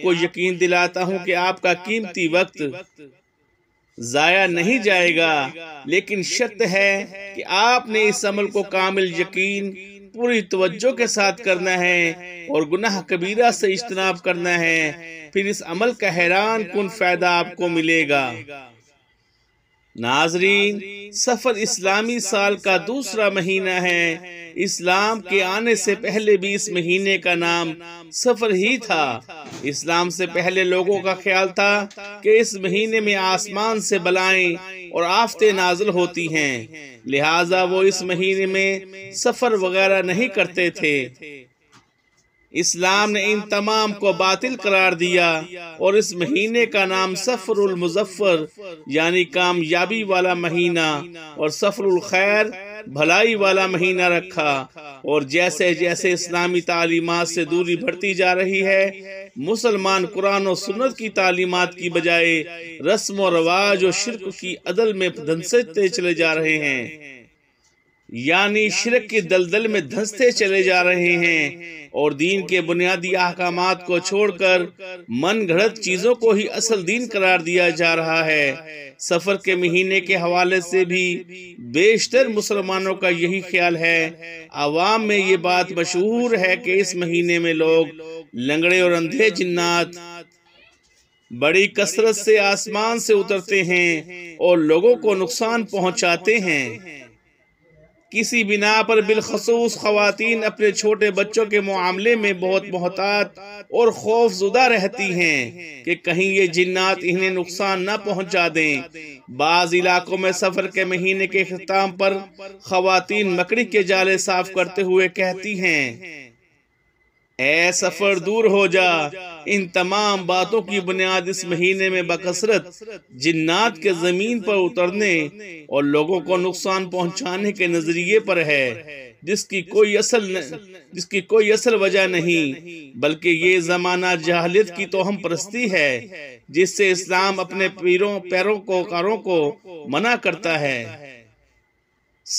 को यकीन दिलाता हूँ कि आपका कीमती वक्त जाया नहीं जाएगा लेकिन शर्त है कि आपने इस अमल को कामिल यकीन पूरी तवज्जो के साथ करना है और गुनाह कबीरा से इज्तनाब करना है फिर इस अमल का हैरान कन फायदा आपको मिलेगा नाजरीन सफ़र इस्लामी साल का दूसरा महीना है इस्लाम के आने से पहले भी इस महीने का नाम सफ़र ही था इस्लाम से पहले लोगों का ख्याल था कि इस महीने में आसमान से बलाएं और आफते नाजल होती हैं लिहाजा वो इस महीने में सफ़र वगैरह नहीं करते थे इस्लाम ने इन तमाम को बातिल करार दिया और इस महीने का नाम सफरुल मुजफ्फर यानी कामयाबी वाला महीना और सफरुल खैर भलाई वाला महीना रखा और जैसे जैसे इस्लामी तालीमत से दूरी बढ़ती जा रही है मुसलमान कुरान और सुन्नत की तालीमत की बजाय रस्म और रवाज और शिरक की अदल में धनसते चले जा रहे हैं यानी शिरक के दलदल में धंसते चले जा रहे हैं और दीन के बुनियादी अहकाम को छोड़कर मन घड़त चीजों को ही असल दीन करार दिया जा रहा है सफर के महीने के हवाले से भी बेशतर मुसलमानों का यही ख्याल है आवाम में ये बात मशहूर है कि इस महीने में लोग लंगड़े और अंधे जिन्नात बड़ी कसरत से आसमान से उतरते हैं और लोगों को नुकसान पहुंचाते हैं किसी बिना पर बिलखसूस खातन अपने छोटे बच्चों के मामले में बहुत मोहतात और खौफजुदा रहती हैं कि कहीं ये जिन्नात इन्हें नुकसान न पहुंचा दें बाज़ इलाकों में सफ़र के महीने के अख्ताम पर खातन मकड़ी के जाले साफ करते हुए कहती हैं ए सफ़र दूर हो जा इन तमाम बातों की बुनियाद इस महीने में बकसरत जिन्नात के ज़मीन पर उतरने और लोगों को नुकसान पहुंचाने के नज़रिए पर है जिसकी कोई असल न, जिसकी कोई असल वजह नहीं बल्कि ये ज़माना जहलियत की तो हम परस्ती है जिससे इस्लाम अपने पीरों पैरों को कारों को मना करता है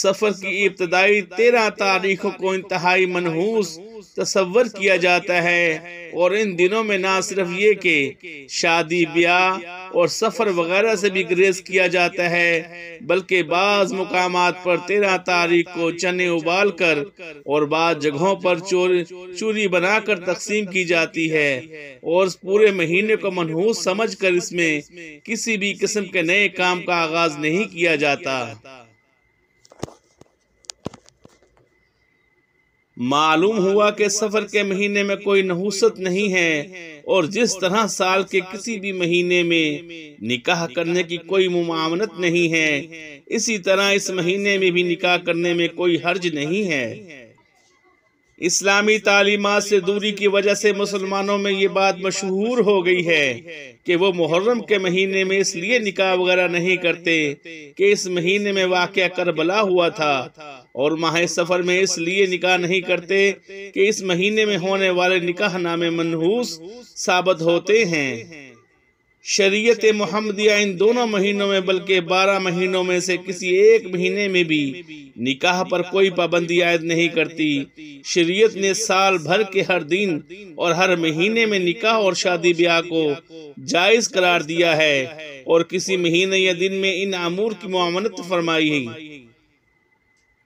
सफ़र की इब्तदाई तेरह तारीखों को इंतहाई मनहूस तस्वर किया जाता है और इन दिनों में ना सिर्फ ये कि शादी ब्याह और सफ़र वगैरह से भी ग्रेस किया जाता है बल्कि बाज़ मुकाम पर तेरह तारीख को चने उबाल कर और बाद जगहों पर चोर चूरी बनाकर तकसीम की जाती है और पूरे महीने को मनहूस समझ कर इसमें किसी भी किस्म के नए काम का आगाज नहीं किया जाता मालूम हुआ कि सफ़र के महीने में कोई नहुसत नहीं है और जिस तरह साल के किसी भी महीने में निकाह करने की कोई मुमावनत नहीं है इसी तरह इस महीने में भी निकाह करने में कोई हर्ज नहीं है इस्लामी तालीमत से दूरी की वजह से मुसलमानों में ये बात मशहूर हो गई है कि वो मुहर्रम के महीने में इसलिए निकाह वगैरह नहीं करते कि इस महीने में वाक़ करबला हुआ था और माह सफ़र में इसलिए निकाह नहीं करते कि इस महीने में होने वाले निकाह नामे मनहूस साबित होते हैं शरीयत मोहम्मदिया इन दोनों महीनों में बल्कि बारह महीनों में से किसी एक महीने में भी निकाह पर कोई पाबंदी आयद नहीं करती शरीयत ने साल भर के हर दिन और हर महीने में निकाह और शादी ब्याह को जायज़ करार दिया है और किसी महीने या दिन में इन अमूर की मामनत फरमाई है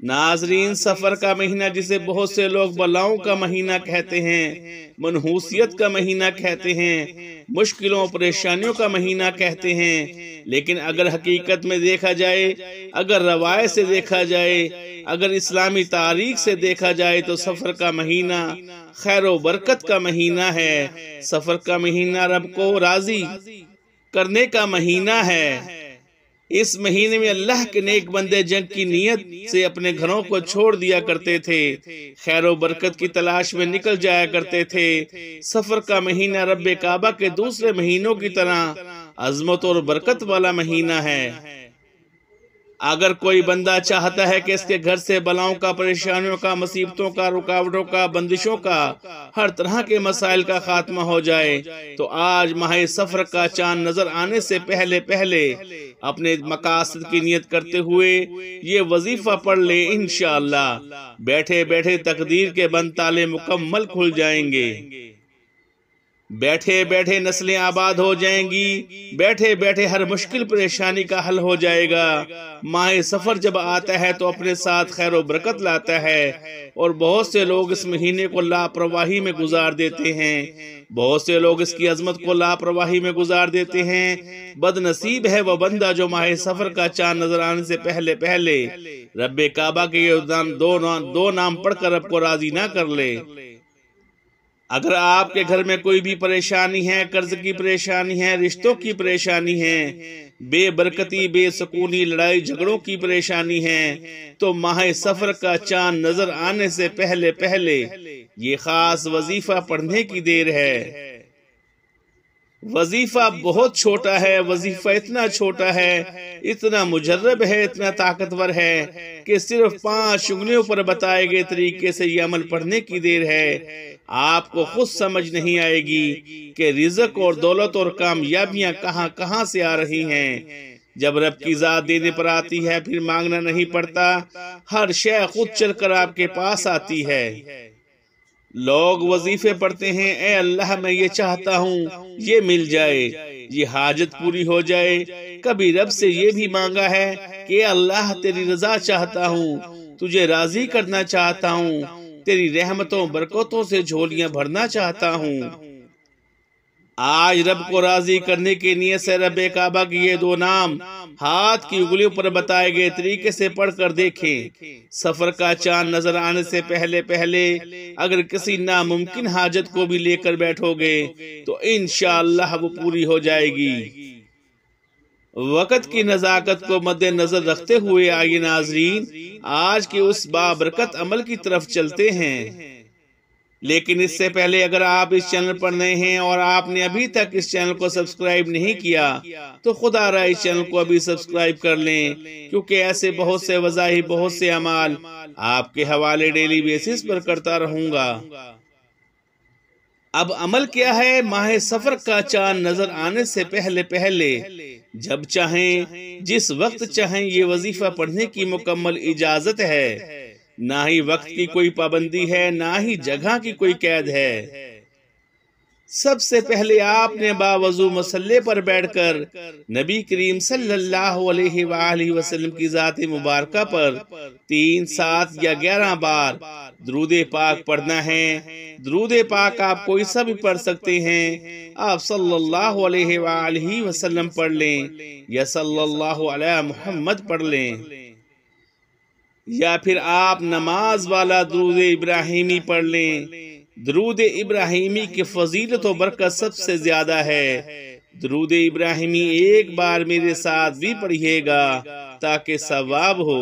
नाजरीन सफ़र का महीना जिसे बहुत से लोग बलाओं का महीना कहते हैं मनहूसियत का महीना कहते हैं मुश्किलों परेशानियों का महीना कहते हैं लेकिन अगर हकीकत में देखा जाए अगर रवायत से देखा जाए अगर इस्लामी तारीख से देखा जाए तो सफ़र तो का महीना खैर बरकत का महीना है सफ़र का महीना रब को राज़ी करने का महीना है इस महीने में अल्लाह के नेक बंदे जंग की नीयत से अपने घरों को छोड़ दिया करते थे खैर बरकत की तलाश में निकल जाया करते थे सफर का महीना रब काबा के दूसरे महीनों की तरह अजमत और बरकत वाला महीना है अगर कोई बंदा चाहता है कि इसके घर से बलाओं का परेशानियों का मुसीबतों का रुकावटों का बंदिशों का हर तरह के मसाइल का खात्मा हो जाए तो आज माह सफर का चांद नजर आने से पहले पहले अपने मकासद की नियत करते हुए ये वजीफा पढ़ ले इन बैठे बैठे तकदीर के बंद ताले मुकम्मल खुल जाएंगे बैठे बैठे नस्लें आबाद हो जाएंगी बैठे बैठे हर मुश्किल परेशानी का हल हो जाएगा माह सफ़र जब आता है तो अपने साथ खैर बरकत लाता है और बहुत से लोग इस महीने को लापरवाही में गुजार देते हैं बहुत से लोग इसकी अजमत को लापरवाही में गुजार देते हैं बदनसीब है वह बंदा जो माह सफ़र का चांद नजर आने से पहले पहले रब काबा के योगदान दो नाम दो नाम पढ़कर रब को राजी ना कर ले अगर आपके घर में कोई भी परेशानी है कर्ज की परेशानी है रिश्तों की परेशानी है बेबरकती बेसकूनी लड़ाई झगड़ों की परेशानी है तो माह सफर का चांद नजर आने से पहले पहले ये खास वजीफा पढ़ने की देर है वजीफा बहुत छोटा है वजीफा इतना छोटा है इतना मुजरब है इतना ताकतवर है कि सिर्फ पांच उंगलियों पर बताए गए तरीके से ये अमल पढ़ने की देर है आपको खुद समझ नहीं आएगी कि रिजक और दौलत और कामयाबियां कहां कहां से आ रही हैं जब रब की जात देने पर आती है फिर मांगना नहीं पड़ता हर शय खुद चलकर आपके पास आती है लोग वजीफे पढ़ते हैं ए अल्लाह मैं ये चाहता हूँ ये मिल जाए ये हाजत पूरी हो जाए कभी रब से ये भी मांगा है कि अल्लाह तेरी रजा चाहता हूँ तुझे राजी करना चाहता हूँ तेरी रहमतों बरकतों से झोलियाँ भरना चाहता हूँ आज रब को राजी करने की नीयत से रब काबा के ये दो नाम हाथ की उंगलियों पर बताए गए तरीके से पढ़कर देखें सफर का चांद नजर आने से पहले पहले अगर किसी नामुमकिन हाजत को भी लेकर बैठोगे तो इन वो पूरी हो जाएगी वक़्त की नज़ाकत को मद्देनज़र रखते हुए आगे नाजरीन आज के उस बाबरकत अमल की तरफ चलते हैं लेकिन इससे पहले अगर आप इस चैनल पर नए हैं और आपने अभी तक इस चैनल को सब्सक्राइब नहीं किया तो खुदा तो रहा इस चैनल को अभी सब्सक्राइब कर लें क्योंकि ऐसे बहुत से वजाही बहुत से अमाल आपके हवाले डेली बेसिस पर करता रहूंगा अब अमल क्या है माह सफर का चांद नजर आने से पहले पहले जब चाहें जिस वक्त चाहें ये वजीफा पढ़ने की मुकम्मल इजाजत है ना ही वक्त की कोई पाबंदी है ना ही जगह की कोई कैद है सबसे पहले आपने बावजू मसल्ले पर बैठकर नबी करीम सल्लल्लाहु अलैहि वसल्लम की जाति मुबारक पर तीन सात या ग्यारह बार द्रूद पाक पढ़ना है द्रूद पाक आप कोई सा भी पढ़ सकते हैं आप सल्लल्लाहु अलैहि वसल्लम पढ़ लें या सल्लल्लाहु अलैहि मोहम्मद पढ़ लें या फिर आप नमाज वाला दरूद इब्राहिमी पढ़ लें दरूद इब्राहिमी की फजीलत और बरकत सबसे ज़्यादा है दरूद इब्राहिमी एक बार मेरे साथ भी पढ़िएगा ताकि सवाब हो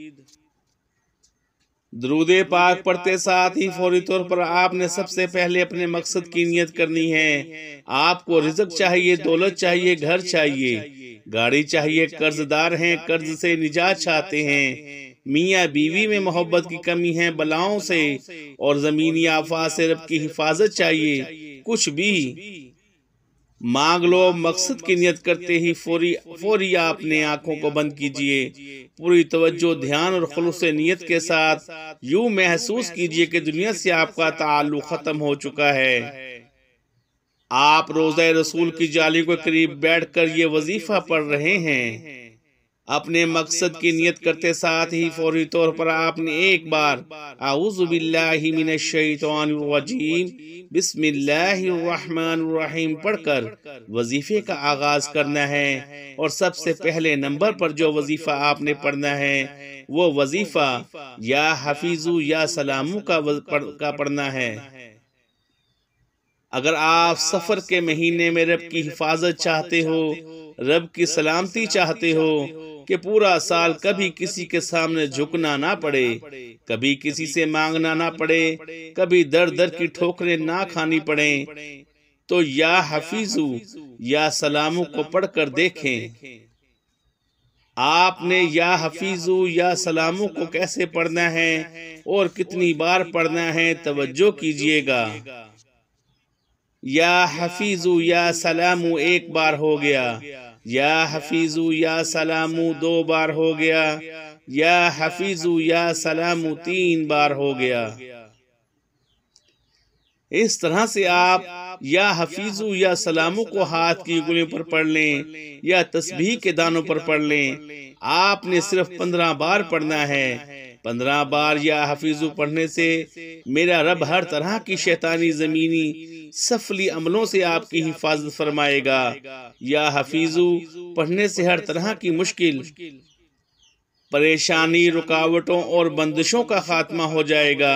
दरूद पाक पढ़ते साथ ही फौरी तौर पर आपने सबसे पहले अपने मकसद की नियत करनी है आपको रिजक चाहिए दौलत चाहिए घर चाहिए गाड़ी चाहिए कर्जदार हैं कर्ज से निजात चाहते हैं मियाँ बीवी में मोहब्बत की कमी है बलाओं से और जमीनी आफा से रब की हिफाजत चाहिए कुछ भी मांग लो मकसद की नियत करते ही फौरी फौरी आपने आंखों को बंद कीजिए पूरी तवज्जो ध्यान और खलुस नियत के साथ यूं महसूस कीजिए कि दुनिया से आपका ताल्लुक ख़त्म हो चुका है आप रोज़ा रसूल की जाली के करीब बैठकर ये वजीफ़ा पढ़ रहे हैं अपने मकसद की नियत करते साथ ही फौरी तौर पर आपने एक बार आउज़बिल्लिमिनशैतवानजीम बिस्मिल्लाहिर्रहमानिर्रहीम पढ़कर वजीफे का आगाज़ करना है और सबसे पहले नंबर पर जो वजीफ़ा आपने पढ़ना है वो वजीफ़ा या हफीज़ू या सलामू का पढ़ना है अगर आप सफ़र के महीने में रब की हिफाजत चाहते हो रब की सलामती चाहते हो कि पूरा साल कभी किसी के सामने झुकना ना पड़े कभी किसी से मांगना ना पड़े कभी दर दर की ठोकरें ना खानी पड़े तो या हफीजू या सलामों को पढ़कर देखें आपने या हफीजू या सलामों को कैसे पढ़ना है और कितनी बार पढ़ना है तवज्जो कीजिएगा या हफीजू या सलामू एक बार हो गया या हफीजू या सलामू दो बार हो गया या हफीजू या सलामू तीन बार हो गया इस तरह से आप या हफीजू या सलामू को हाथ की उंगलियों पर पढ़ लें या तस्बीह के दानों पर पढ़ लें आपने सिर्फ पंद्रह बार पढ़ना है पंद्रह बार या हफीज़ पढ़ने से मेरा रब हर तरह की शैतानी ज़मीनी सफली अमलों से आपकी हिफाजत फरमाएगा या हफीजू पढ़ने से हर तरह की मुश्किल परेशानी रुकावटों और बंदिशों का खात्मा हो जाएगा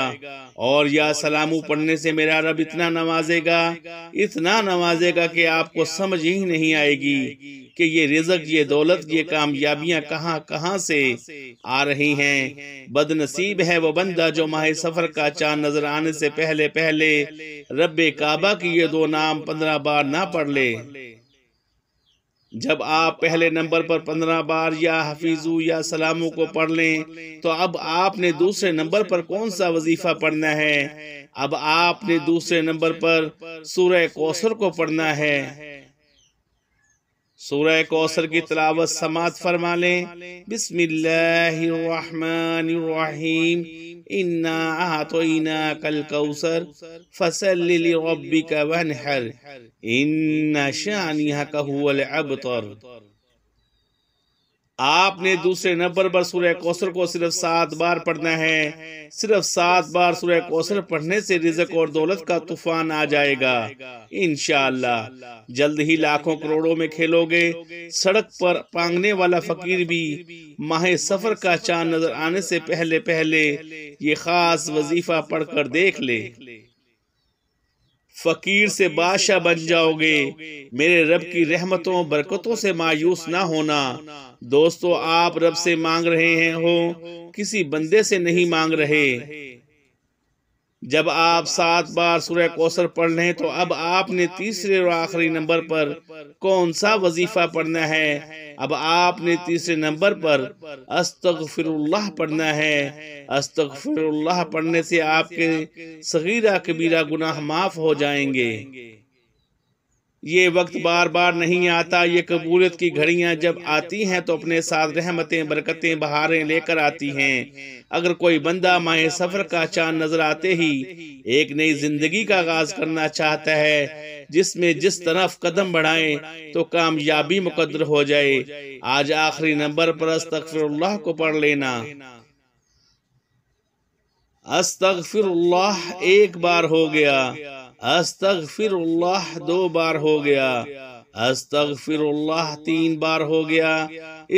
और या सलामू पढ़ने से मेरा रब इतना नवाजेगा इतना नवाजेगा कि आपको समझ ही नहीं आएगी कि ये रिजक ये दौलत ये कामयाबियां कहाँ कहाँ से आ रही हैं बदनसीब है वो बंदा जो माह सफर का चांद नजर आने से पहले पहले रब काबा की ये दो नाम पंद्रह बार ना पढ़ ले जब आप पहले नंबर पर पंद्रह बार या हफीजू या सलामों को पढ़ लें तो अब आपने दूसरे नंबर पर कौन सा वजीफा पढ़ना है अब आपने दूसरे नंबर पर सूर्य कौसर को पढ़ना है सूर्य कौसर की तलावत समात फरमा लें बिस्मिल्लाहिर्रहमानिर्रहीम इन्ना इना कल कौसर फसल रब्बिका वनहर इन्ना शानिया अब तौर आपने दूसरे नंबर पर सूर्य कौशल को सिर्फ सात बार पढ़ना है सिर्फ सात बार सूर्य कौशल पढ़ने से रिजक और दौलत का तूफान आ जाएगा इनशाला जल्द ही लाखों करोड़ों में खेलोगे सड़क पर पांगने वाला फकीर भी माहे सफर का चांद नजर आने से पहले पहले ये खास वजीफा पढ़कर देख ले फकीर से बादशाह बन जाओगे मेरे रब की रहमतों बरकतों से मायूस ना होना दोस्तों आप रब से मांग रहे हैं हो किसी बंदे से नहीं मांग रहे जब आप सात बार सूर्य कौसर पढ़ लें तो अब आपने तीसरे और आखिरी नंबर पर कौन सा वजीफा पढ़ना है अब आपने तीसरे नंबर पर अस्तगफिरुल्लाह पढ़ना है अस्तगफिरुल्लाह पढ़ने से आपके सगीरा कबीरा गुनाह माफ हो जाएंगे ये वक्त बार बार नहीं आता ये कबूलत की घड़ियां जब आती हैं तो अपने साथ रहमतें बरकतें बहारें लेकर आती हैं अगर कोई बंदा माए सफ़र का चांद नज़र आते ही एक नई ज़िंदगी का आगाज़ करना चाहता है जिसमें जिस तरफ कदम बढ़ाए तो कामयाबी मुकद्र हो जाए आज आखिरी नंबर पर अस्तफर को पढ़ लेना अस्तफिर एक बार हो गया अस्तगफिरुल्लाह दो बार हो गया अस्तगफिरुल्लाह तीन बार हो गया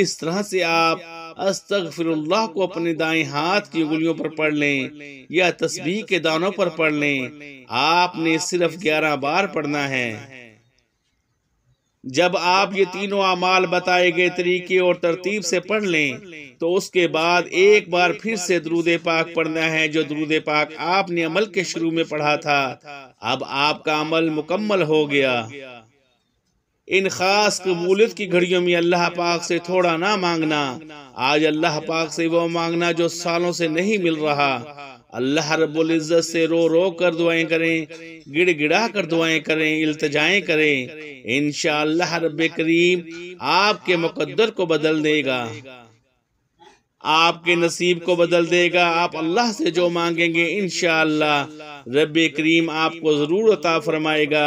इस तरह से आप अस्तगफिरुल्लाह को अपने दाएं हाथ की उंगलियों पर पढ़ लें या तस्बीह के दानों पर पढ़ लें आपने सिर्फ ग्यारह बार पढ़ना है जब आप ये तीनों अमाल बताए गए तरीके और तरतीब से पढ़ लें तो उसके बाद एक बार फिर से दरूद पाक पढ़ना है जो दरूद पाक आपने अमल के शुरू में पढ़ा था अब आपका अमल मुकम्मल हो गया इन खास कबूलत की घड़ियों में अल्लाह पाक से थोड़ा ना मांगना आज अल्लाह पाक से वो मांगना जो सालों से नहीं मिल रहा अल्लाह रब्बुल इज़्ज़त से रो रो कर दुआएं करें गिड़गिड़ा कर दुआएं करें इल्तजाएं करें इन रब करीम आपके मुकद्दर को बदल देगा आपके नसीब को बदल देगा आप अल्लाह से जो मांगेंगे इन रब करीम आपको ज़रूर अता फरमाएगा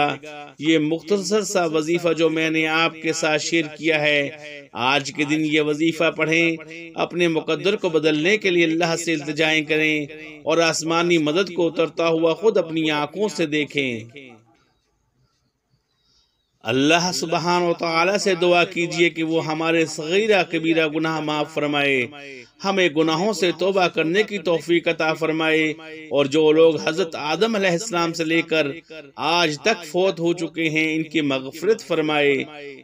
ये मुख्तर सा वजीफ़ा जो मैंने आपके साथ शेयर किया है आज के दिन ये वजीफ़ा पढ़ें अपने मुकदर को बदलने के लिए अल्लाह से इल्तजाएं करें और आसमानी मदद को उतरता हुआ खुद अपनी आंखों से देखें अल्लाह सुबहान तला से दुआ कीजिए कि वो हमारे सगीरा कबीरा गुनाह माफ़ फरमाए हमें गुनाहों से तोबा करने की तोफ़ी अता फरमाए और जो लोग हज़रत आदम आदम से लेकर आज तक फोत हो चुके हैं इनकी मगफरत फरमाए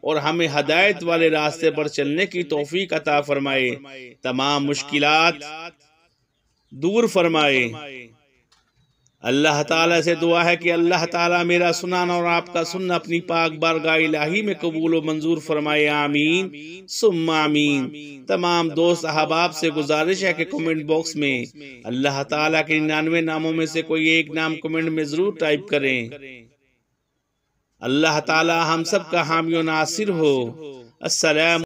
और हमें हदायत वाले रास्ते पर चलने की तोफ़ी अता फरमाए तमाम मुश्किलात दूर फरमाए अल्लाह ताला से दुआ है कि अल्लाह ताला मेरा सुनाना और आपका सुन अपनी पाक बारगाह इलाही में कबूल व मंजूर फरमाए आमीन सुम आमीन तमाम दोस्त अहबाब से गुजारिश है कि कमेंट बॉक्स में अल्लाह ताला के निन्यानवे नामों में से कोई एक नाम कमेंट में ज़रूर टाइप करें अल्लाह ताला हम सब का हामी नासिर हो असलम